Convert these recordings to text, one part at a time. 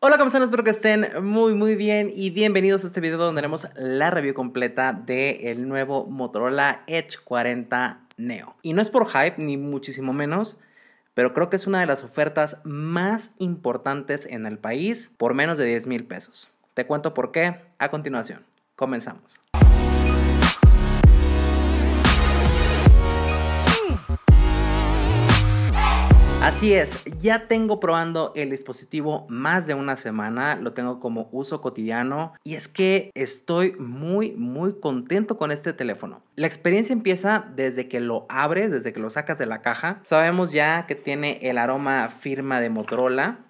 Hola, ¿cómo Espero que estén muy, muy bien y bienvenidos a este video donde haremos la review completa del nuevo Motorola Edge 40 Neo. Y no es por hype, ni muchísimo menos, pero creo que es una de las ofertas más importantes en el país por menos de 10 mil pesos. Te cuento por qué a continuación. Comenzamos. Así es, ya tengo probando el dispositivo más de una semana, lo tengo como uso cotidiano y es que estoy muy muy contento con este teléfono. La experiencia empieza desde que lo abres, desde que lo sacas de la caja. Sabemos ya que tiene el aroma firma de Motorola,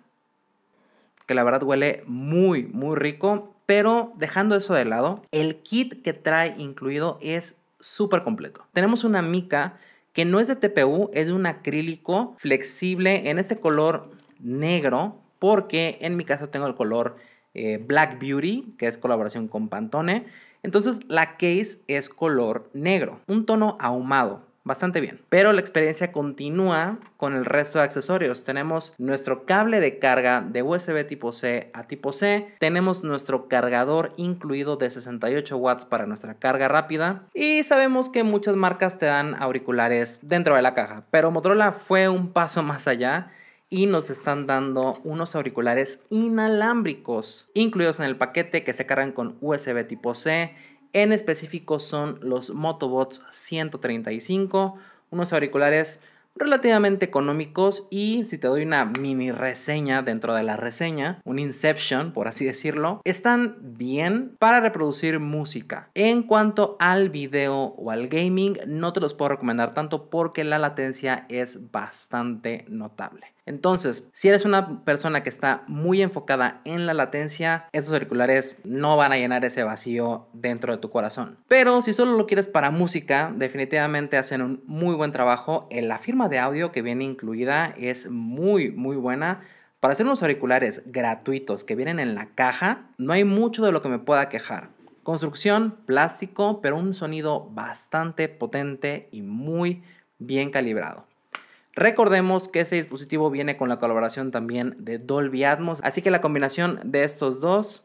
que la verdad huele muy muy rico, pero dejando eso de lado, el kit que trae incluido es súper completo. Tenemos una mica que no es de TPU, es de un acrílico flexible en este color negro, porque en mi caso tengo el color eh, Black Beauty, que es colaboración con Pantone. Entonces la case es color negro, un tono ahumado bastante bien. Pero la experiencia continúa con el resto de accesorios. Tenemos nuestro cable de carga de USB tipo C a tipo C. Tenemos nuestro cargador incluido de 68 watts para nuestra carga rápida. Y sabemos que muchas marcas te dan auriculares dentro de la caja. Pero Motorola fue un paso más allá y nos están dando unos auriculares inalámbricos incluidos en el paquete que se cargan con USB tipo C en específico son los Motobots 135, unos auriculares relativamente económicos y si te doy una mini reseña dentro de la reseña, un inception por así decirlo, están bien para reproducir música. En cuanto al video o al gaming, no te los puedo recomendar tanto porque la latencia es bastante notable. Entonces, si eres una persona que está muy enfocada en la latencia, esos auriculares no van a llenar ese vacío dentro de tu corazón. Pero si solo lo quieres para música, definitivamente hacen un muy buen trabajo. Eh, la firma de audio que viene incluida es muy, muy buena. Para hacer unos auriculares gratuitos que vienen en la caja, no hay mucho de lo que me pueda quejar. Construcción, plástico, pero un sonido bastante potente y muy bien calibrado. Recordemos que este dispositivo viene con la colaboración también de Dolby Atmos, así que la combinación de estos dos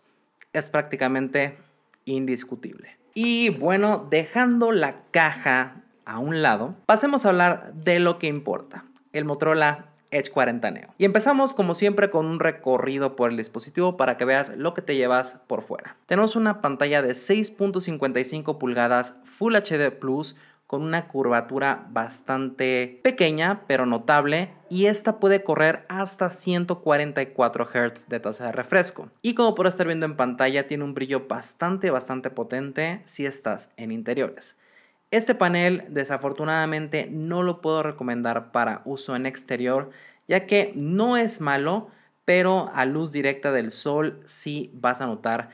es prácticamente indiscutible. Y bueno, dejando la caja a un lado, pasemos a hablar de lo que importa, el Motorola Edge 40 Neo. Y empezamos como siempre con un recorrido por el dispositivo para que veas lo que te llevas por fuera. Tenemos una pantalla de 6.55 pulgadas Full HD Plus con una curvatura bastante pequeña pero notable y esta puede correr hasta 144 Hz de tasa de refresco. Y como podrás estar viendo en pantalla tiene un brillo bastante bastante potente si estás en interiores. Este panel desafortunadamente no lo puedo recomendar para uso en exterior ya que no es malo pero a luz directa del sol sí vas a notar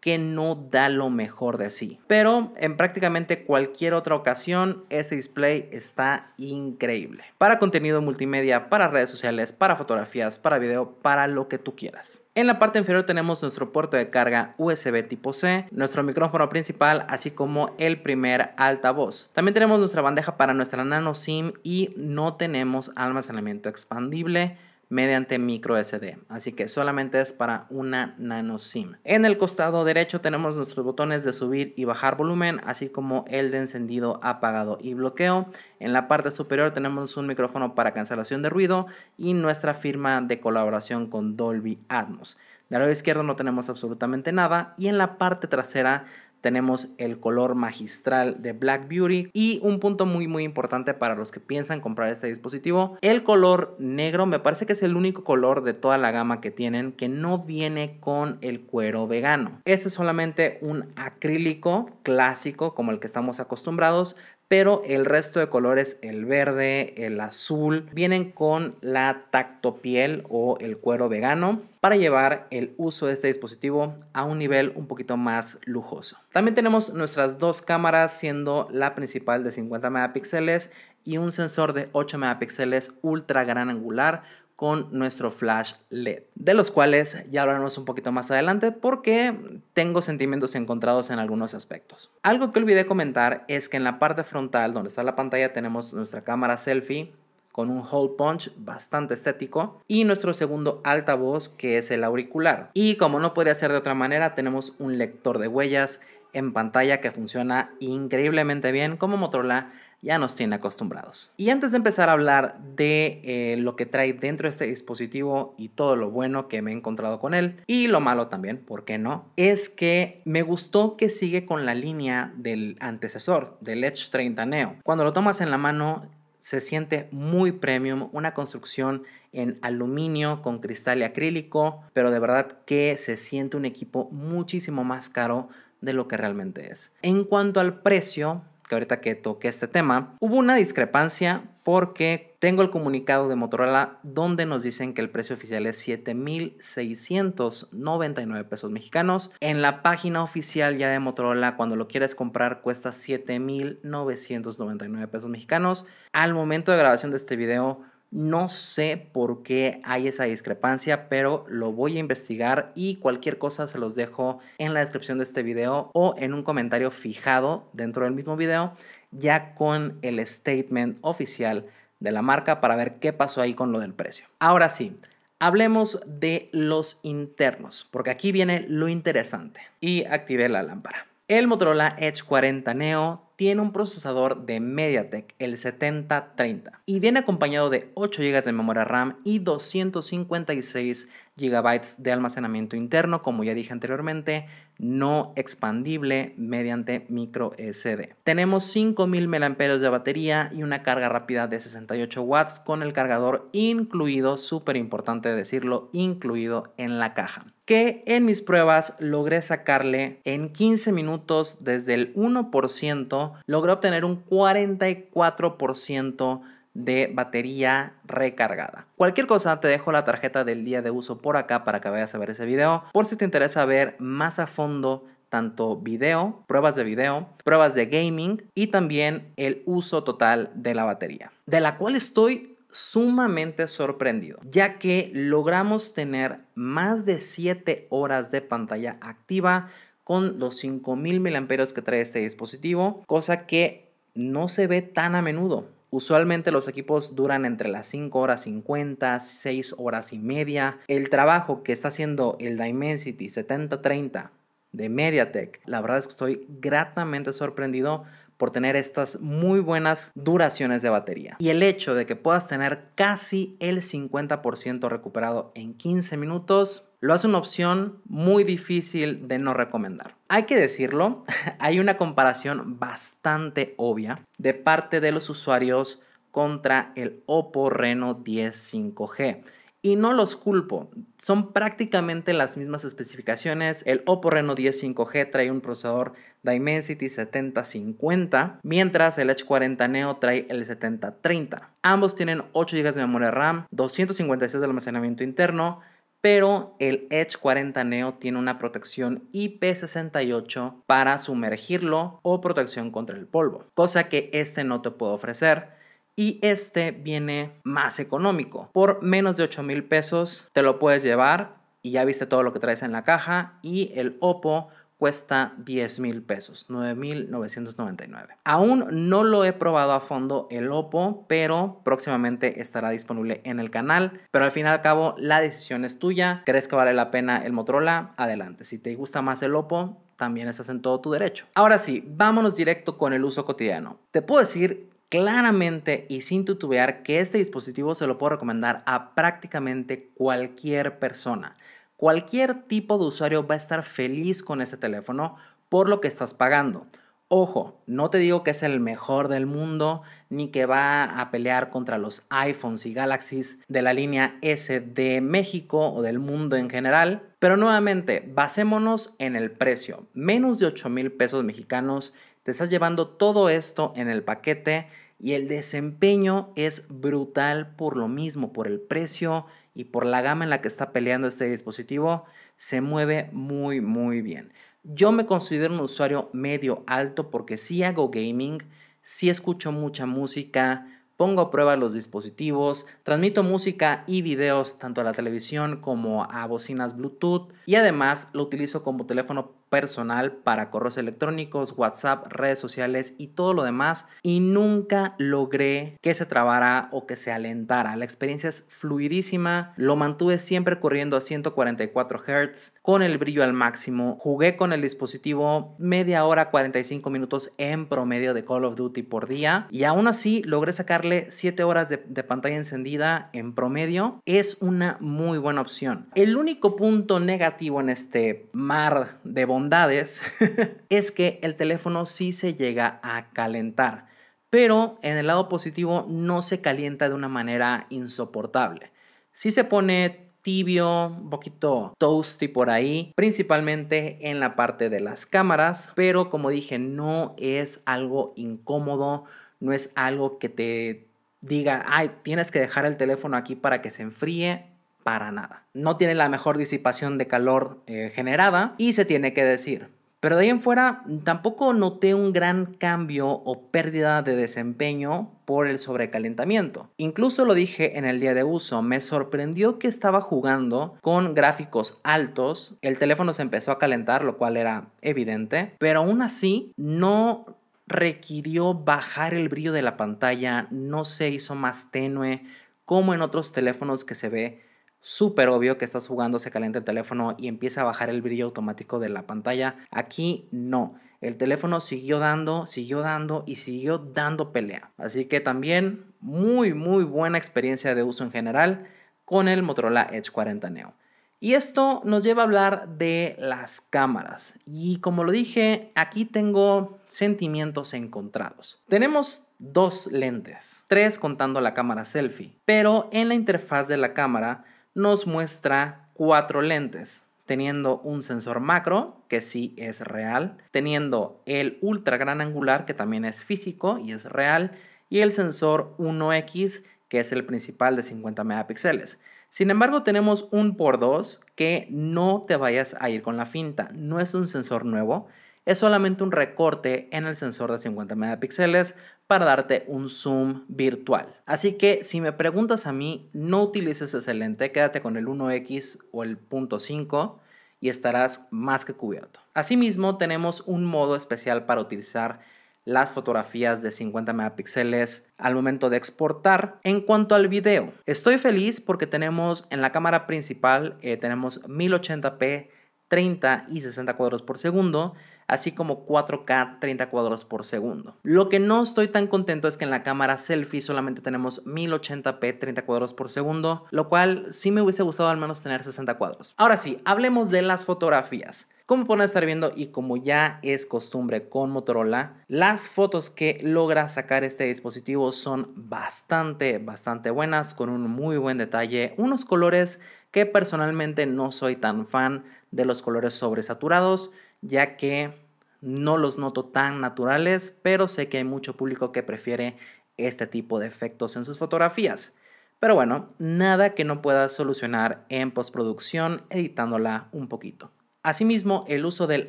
que no da lo mejor de sí. Pero en prácticamente cualquier otra ocasión, este display está increíble. Para contenido multimedia, para redes sociales, para fotografías, para video, para lo que tú quieras. En la parte inferior tenemos nuestro puerto de carga USB tipo C, nuestro micrófono principal, así como el primer altavoz. También tenemos nuestra bandeja para nuestra nano SIM y no tenemos almacenamiento expandible mediante micro SD. Así que solamente es para una nano SIM. En el costado derecho tenemos nuestros botones de subir y bajar volumen, así como el de encendido, apagado y bloqueo. En la parte superior tenemos un micrófono para cancelación de ruido y nuestra firma de colaboración con Dolby Atmos. De lado izquierdo no tenemos absolutamente nada y en la parte trasera tenemos el color magistral de Black Beauty y un punto muy muy importante para los que piensan comprar este dispositivo, el color negro me parece que es el único color de toda la gama que tienen que no viene con el cuero vegano. Este es solamente un acrílico clásico como el que estamos acostumbrados, pero el resto de colores, el verde, el azul, vienen con la tacto piel o el cuero vegano para llevar el uso de este dispositivo a un nivel un poquito más lujoso. También tenemos nuestras dos cámaras, siendo la principal de 50 megapíxeles y un sensor de 8 megapíxeles ultra gran angular con nuestro flash LED, de los cuales ya hablaremos un poquito más adelante porque tengo sentimientos encontrados en algunos aspectos. Algo que olvidé comentar es que en la parte frontal donde está la pantalla tenemos nuestra cámara selfie con un hole punch bastante estético y nuestro segundo altavoz que es el auricular. Y como no podría ser de otra manera, tenemos un lector de huellas en pantalla que funciona increíblemente bien como Motorola ya nos tiene acostumbrados. Y antes de empezar a hablar de eh, lo que trae dentro de este dispositivo y todo lo bueno que me he encontrado con él, y lo malo también, ¿por qué no? Es que me gustó que sigue con la línea del antecesor, del Edge 30 Neo. Cuando lo tomas en la mano, se siente muy premium, una construcción en aluminio con cristal y acrílico, pero de verdad que se siente un equipo muchísimo más caro de lo que realmente es. En cuanto al precio, que ahorita que toqué este tema, hubo una discrepancia porque tengo el comunicado de Motorola donde nos dicen que el precio oficial es 7.699 pesos mexicanos. En la página oficial ya de Motorola, cuando lo quieres comprar, cuesta 7.999 pesos mexicanos. Al momento de grabación de este video, no sé por qué hay esa discrepancia, pero lo voy a investigar y cualquier cosa se los dejo en la descripción de este video o en un comentario fijado dentro del mismo video, ya con el statement oficial de la marca para ver qué pasó ahí con lo del precio. Ahora sí, hablemos de los internos, porque aquí viene lo interesante. Y activé la lámpara. El Motorola Edge 40 Neo tiene un procesador de MediaTek, el 7030, y viene acompañado de 8 GB de memoria RAM y 256 Gigabytes de almacenamiento interno, como ya dije anteriormente, no expandible mediante micro SD. Tenemos 5000 mAh de batería y una carga rápida de 68 watts con el cargador incluido, súper importante decirlo, incluido en la caja que en mis pruebas logré sacarle en 15 minutos desde el 1%, logré obtener un 44% de batería recargada. Cualquier cosa, te dejo la tarjeta del día de uso por acá para que vayas a ver ese video. Por si te interesa ver más a fondo tanto video, pruebas de video, pruebas de gaming y también el uso total de la batería, de la cual estoy sumamente sorprendido, ya que logramos tener más de 7 horas de pantalla activa con los 5000 mAh que trae este dispositivo, cosa que no se ve tan a menudo. Usualmente los equipos duran entre las 5 horas 50, 6 horas y media. El trabajo que está haciendo el Dimensity 7030 de MediaTek, la verdad es que estoy gratamente sorprendido por tener estas muy buenas duraciones de batería. Y el hecho de que puedas tener casi el 50% recuperado en 15 minutos, lo hace una opción muy difícil de no recomendar. Hay que decirlo, hay una comparación bastante obvia de parte de los usuarios contra el Oppo Reno 10 5G. Y no los culpo, son prácticamente las mismas especificaciones. El Oppo Reno 10 5G trae un procesador Dimensity 7050, mientras el h 40 Neo trae el 7030. Ambos tienen 8 GB de memoria RAM, 256 de almacenamiento interno, pero el Edge 40 Neo tiene una protección IP68 para sumergirlo o protección contra el polvo, cosa que este no te puede ofrecer. Y este viene más económico. Por menos de 8 mil pesos te lo puedes llevar y ya viste todo lo que traes en la caja. Y el Oppo cuesta 10 mil pesos, 9.999. Aún no lo he probado a fondo el Oppo, pero próximamente estará disponible en el canal. Pero al fin y al cabo, la decisión es tuya. ¿Crees que vale la pena el Motorola? Adelante. Si te gusta más el Oppo, también estás en todo tu derecho. Ahora sí, vámonos directo con el uso cotidiano. Te puedo decir claramente y sin tutubear que este dispositivo se lo puedo recomendar a prácticamente cualquier persona. Cualquier tipo de usuario va a estar feliz con este teléfono por lo que estás pagando. Ojo, no te digo que es el mejor del mundo ni que va a pelear contra los iPhones y Galaxies de la línea S de México o del mundo en general, pero nuevamente, basémonos en el precio. Menos de 8 mil pesos mexicanos, te estás llevando todo esto en el paquete y el desempeño es brutal por lo mismo, por el precio y por la gama en la que está peleando este dispositivo, se mueve muy, muy bien. Yo me considero un usuario medio alto porque sí hago gaming, sí escucho mucha música, pongo a prueba los dispositivos, transmito música y videos tanto a la televisión como a bocinas Bluetooth y además lo utilizo como teléfono personal para correos electrónicos, WhatsApp, redes sociales y todo lo demás y nunca logré que se trabara o que se alentara. La experiencia es fluidísima, lo mantuve siempre corriendo a 144 Hz con el brillo al máximo, jugué con el dispositivo media hora 45 minutos en promedio de Call of Duty por día y aún así logré sacarle 7 horas de, pantalla encendida en promedio. Es una muy buena opción. El único punto negativo en este mar de bonitos es que el teléfono sí se llega a calentar, pero en el lado positivo no se calienta de una manera insoportable. Sí se pone tibio, un poquito toasty por ahí, principalmente en la parte de las cámaras, pero como dije, no es algo incómodo, no es algo que te diga, ay, tienes que dejar el teléfono aquí para que se enfríe, para nada. No tiene la mejor disipación de calor eh, generada y se tiene que decir. Pero de ahí en fuera tampoco noté un gran cambio o pérdida de desempeño por el sobrecalentamiento. Incluso lo dije en el día de uso, me sorprendió que estaba jugando con gráficos altos, el teléfono se empezó a calentar, lo cual era evidente, pero aún así no requirió bajar el brillo de la pantalla, no se hizo más tenue como en otros teléfonos que se ve súper obvio que estás jugando, se calienta el teléfono y empieza a bajar el brillo automático de la pantalla. Aquí no. El teléfono siguió dando, siguió dando y siguió dando pelea. Así que también muy, muy buena experiencia de uso en general con el Motorola Edge 40 Neo. Y esto nos lleva a hablar de las cámaras. Y como lo dije, aquí tengo sentimientos encontrados. Tenemos dos lentes, tres contando la cámara selfie, pero en la interfaz de la cámara nos muestra cuatro lentes, teniendo un sensor macro, que sí es real, teniendo el ultra gran angular, que también es físico y es real, y el sensor 1X, que es el principal de 50 megapíxeles. Sin embargo, tenemos un por 2 que no te vayas a ir con la finta, no es un sensor nuevo, es solamente un recorte en el sensor de 50 megapíxeles para darte un zoom virtual. Así que si me preguntas a mí, no utilices ese lente, quédate con el 1X o el .5 y estarás más que cubierto. Asimismo, tenemos un modo especial para utilizar las fotografías de 50 megapíxeles al momento de exportar. En cuanto al video, estoy feliz porque tenemos en la cámara principal, eh, tenemos 1080p, 30 y 60 cuadros por segundo así como 4K 30 cuadros por segundo. Lo que no estoy tan contento es que en la cámara selfie solamente tenemos 1080p 30 cuadros por segundo, lo cual sí me hubiese gustado al menos tener 60 cuadros. Ahora sí, hablemos de las fotografías. Como pueden estar viendo y como ya es costumbre con Motorola, las fotos que logra sacar este dispositivo son bastante, bastante buenas, con un muy buen detalle, unos colores que personalmente no soy tan fan de los colores sobresaturados, ya que no los noto tan naturales, pero sé que hay mucho público que prefiere este tipo de efectos en sus fotografías. Pero bueno, nada que no pueda solucionar en postproducción editándola un poquito. Asimismo, el uso del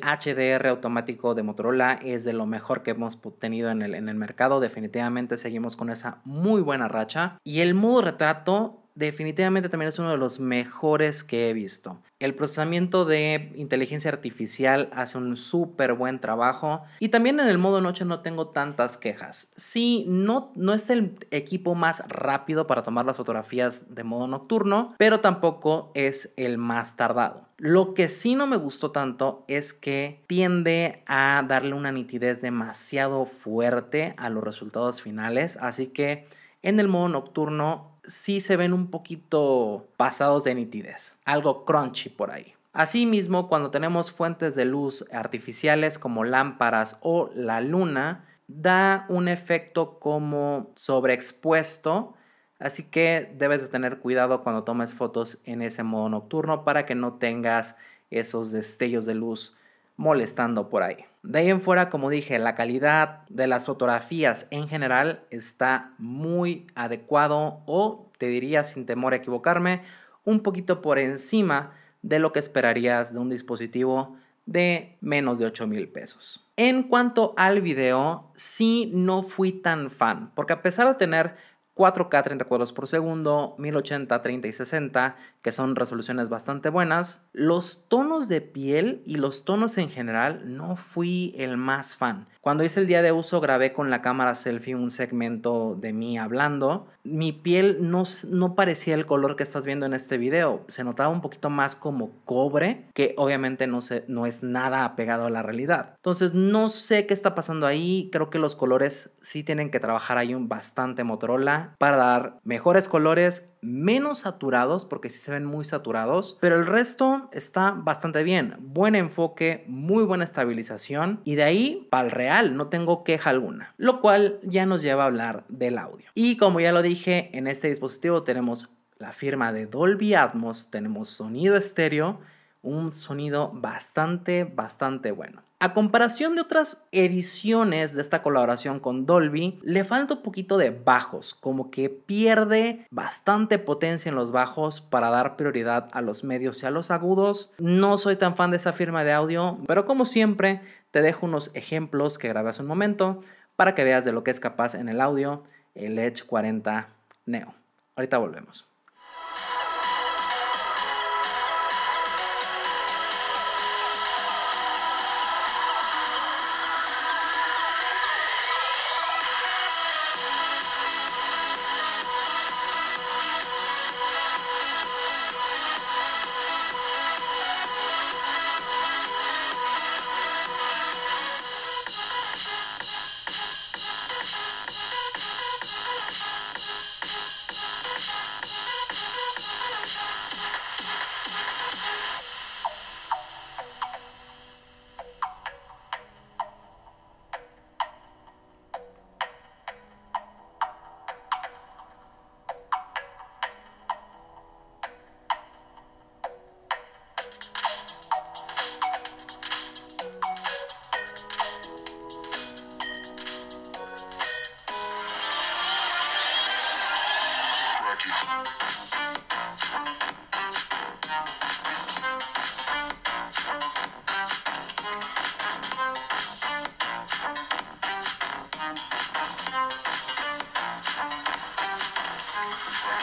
HDR automático de Motorola es de lo mejor que hemos tenido en el, en el mercado. Definitivamente seguimos con esa muy buena racha. Y el modo retrato definitivamente también es uno de los mejores que he visto. El procesamiento de inteligencia artificial hace un súper buen trabajo y también en el modo noche no tengo tantas quejas. Sí, no, no es el equipo más rápido para tomar las fotografías de modo nocturno, pero tampoco es el más tardado. Lo que sí no me gustó tanto es que tiende a darle una nitidez demasiado fuerte a los resultados finales, así que en el modo nocturno sí se ven un poquito pasados de nitidez, algo crunchy por ahí. Asimismo, cuando tenemos fuentes de luz artificiales como lámparas o la luna, da un efecto como sobreexpuesto, así que debes de tener cuidado cuando tomes fotos en ese modo nocturno para que no tengas esos destellos de luz molestando por ahí. De ahí en fuera, como dije, la calidad de las fotografías en general está muy adecuado o, te diría sin temor a equivocarme, un poquito por encima de lo que esperarías de un dispositivo de menos de 8 mil pesos. En cuanto al video, sí no fui tan fan, porque a pesar de tener 4K 30 cuadros por segundo, 1080, 30 y 60, que son resoluciones bastante buenas. Los tonos de piel y los tonos en general no fui el más fan. Cuando hice el día de uso grabé con la cámara selfie un segmento de mí hablando. Mi piel no, no parecía el color que estás viendo en este video. Se notaba un poquito más como cobre, que obviamente no, se, no es nada apegado a la realidad. Entonces no sé qué está pasando ahí. Creo que los colores sí tienen que trabajar ahí un bastante Motorola para dar mejores colores, menos saturados, porque si se ven muy saturados, pero el resto está bastante bien. Buen enfoque, muy buena estabilización y de ahí para el real no tengo queja alguna, lo cual ya nos lleva a hablar del audio. Y como ya lo dije, en este dispositivo tenemos la firma de Dolby Atmos, tenemos sonido estéreo, un sonido bastante, bastante bueno. A comparación de otras ediciones de esta colaboración con Dolby, le falta un poquito de bajos, como que pierde bastante potencia en los bajos para dar prioridad a los medios y a los agudos. No soy tan fan de esa firma de audio, pero como siempre, te dejo unos ejemplos que grabé hace un momento para que veas de lo que es capaz en el audio el Edge 40 Neo. Ahorita volvemos.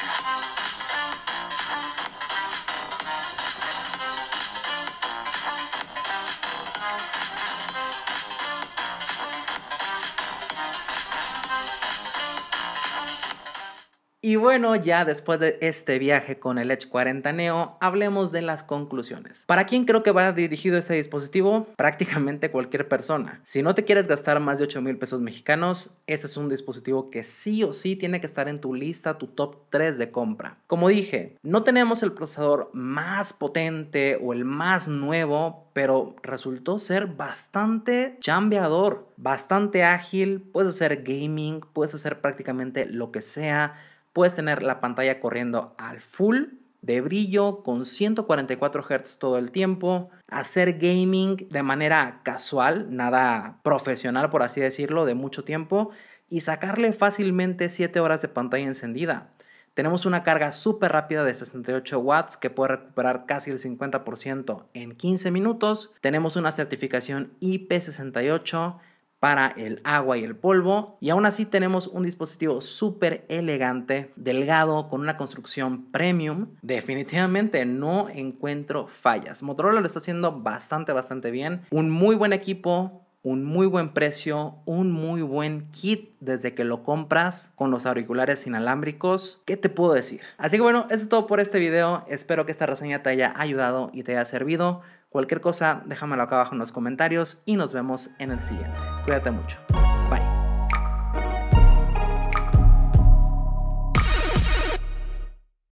Thank you. Y bueno, ya después de este viaje con el Edge 40 Neo, hablemos de las conclusiones. ¿Para quién creo que va dirigido este dispositivo? Prácticamente cualquier persona. Si no te quieres gastar más de 8 mil pesos mexicanos, este es un dispositivo que sí o sí tiene que estar en tu lista, tu top 3 de compra. Como dije, no tenemos el procesador más potente o el más nuevo, pero resultó ser bastante chambeador, bastante ágil, puedes hacer gaming, puedes hacer prácticamente lo que sea puedes tener la pantalla corriendo al full de brillo con 144 Hz todo el tiempo, hacer gaming de manera casual, nada profesional por así decirlo, de mucho tiempo y sacarle fácilmente 7 horas de pantalla encendida. Tenemos una carga súper rápida de 68 watts que puede recuperar casi el 50% en 15 minutos. Tenemos una certificación IP68 para el agua y el polvo y aún así tenemos un dispositivo súper elegante, delgado, con una construcción premium. Definitivamente no encuentro fallas. Motorola lo está haciendo bastante, bastante bien. Un muy buen equipo, un muy buen precio, un muy buen kit desde que lo compras con los auriculares inalámbricos. ¿Qué te puedo decir? Así que bueno, eso es todo por este video. Espero que esta reseña te haya ayudado y te haya servido. Cualquier cosa, déjamelo acá abajo en los comentarios y nos vemos en el siguiente. Cuídate mucho. Bye.